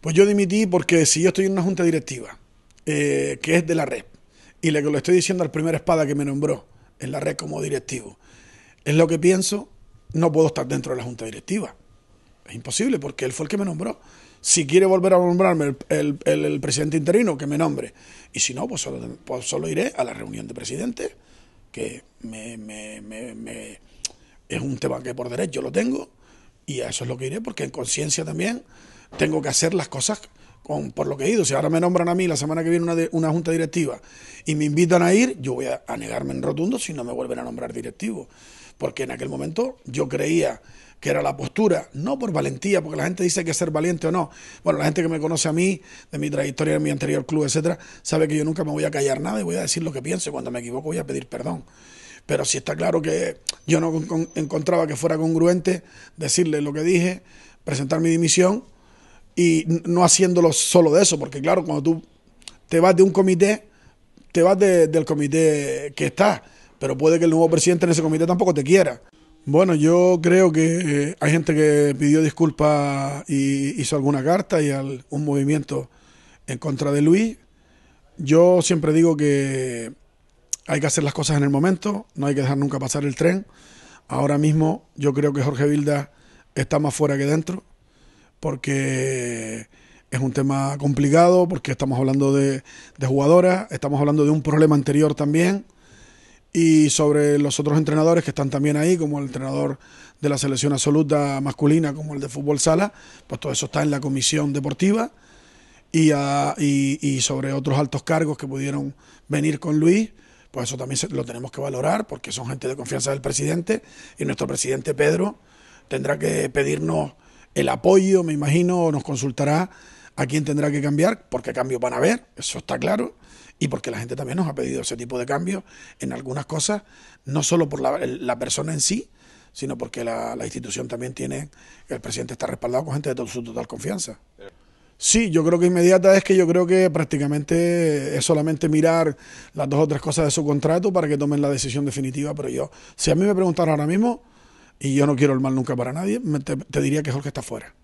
Pues yo dimití porque si yo estoy en una junta directiva, eh, que es de la red, y le estoy diciendo al primer espada que me nombró en la red como directivo, es lo que pienso, no puedo estar dentro de la junta directiva. Es imposible porque él fue el que me nombró. Si quiere volver a nombrarme el, presidente interino, que me nombre. Y si no, pues solo, pues iré a la reunión de presidente, que es un tema que por derecho lo tengo. Y a eso es lo que iré, porque en conciencia también tengo que hacer las cosas con, por lo que he ido. Si ahora me nombran a mí la semana que viene una, una junta directiva y me invitan a ir, yo voy a, negarme en rotundo si no me vuelven a nombrar directivo. Porque en aquel momento yo creía que era la postura, no por valentía, porque la gente dice que ser valiente o no. Bueno, la gente que me conoce a mí, de mi trayectoria en mi anterior club, etcétera, sabe que yo nunca me voy a callar nada y voy a decir lo que pienso y cuando me equivoco voy a pedir perdón pero si está claro que yo no encontraba que fuera congruente decirle lo que dije, presentar mi dimisión y no haciéndolo solo de eso, porque claro, cuando tú te vas de un comité, te vas del comité que está, pero puede que el nuevo presidente en ese comité tampoco te quiera. Bueno, yo creo que eh, hay gente que pidió disculpas y hizo alguna carta y al, un movimiento en contra de Luis. Yo siempre digo que hay que hacer las cosas en el momento, no hay que dejar nunca pasar el tren. Ahora mismo yo creo que Jorge Vilda está más fuera que dentro porque es un tema complicado, porque estamos hablando de, de jugadoras, estamos hablando de un problema anterior también, y sobre los otros entrenadores que están también ahí, como el entrenador de la selección absoluta masculina, como el de fútbol sala, pues todo eso está en la comisión deportiva. Y, ah, y, sobre otros altos cargos que pudieron venir con Luis, pues eso también lo tenemos que valorar porque son gente de confianza del presidente y nuestro presidente Pedro tendrá que pedirnos el apoyo, me imagino, nos consultará a quién tendrá que cambiar, porque cambios van a haber, eso está claro, y porque la gente también nos ha pedido ese tipo de cambios en algunas cosas, no solo por la, persona en sí, sino porque la, institución también tiene, el presidente está respaldado con gente de su total confianza. Sí, yo creo que inmediata es que yo creo que prácticamente es solamente mirar las dos o tres cosas de su contrato para que tomen la decisión definitiva, pero yo, si a mí me preguntaran ahora mismo, y yo no quiero el mal nunca para nadie, te, diría que Jorge está fuera.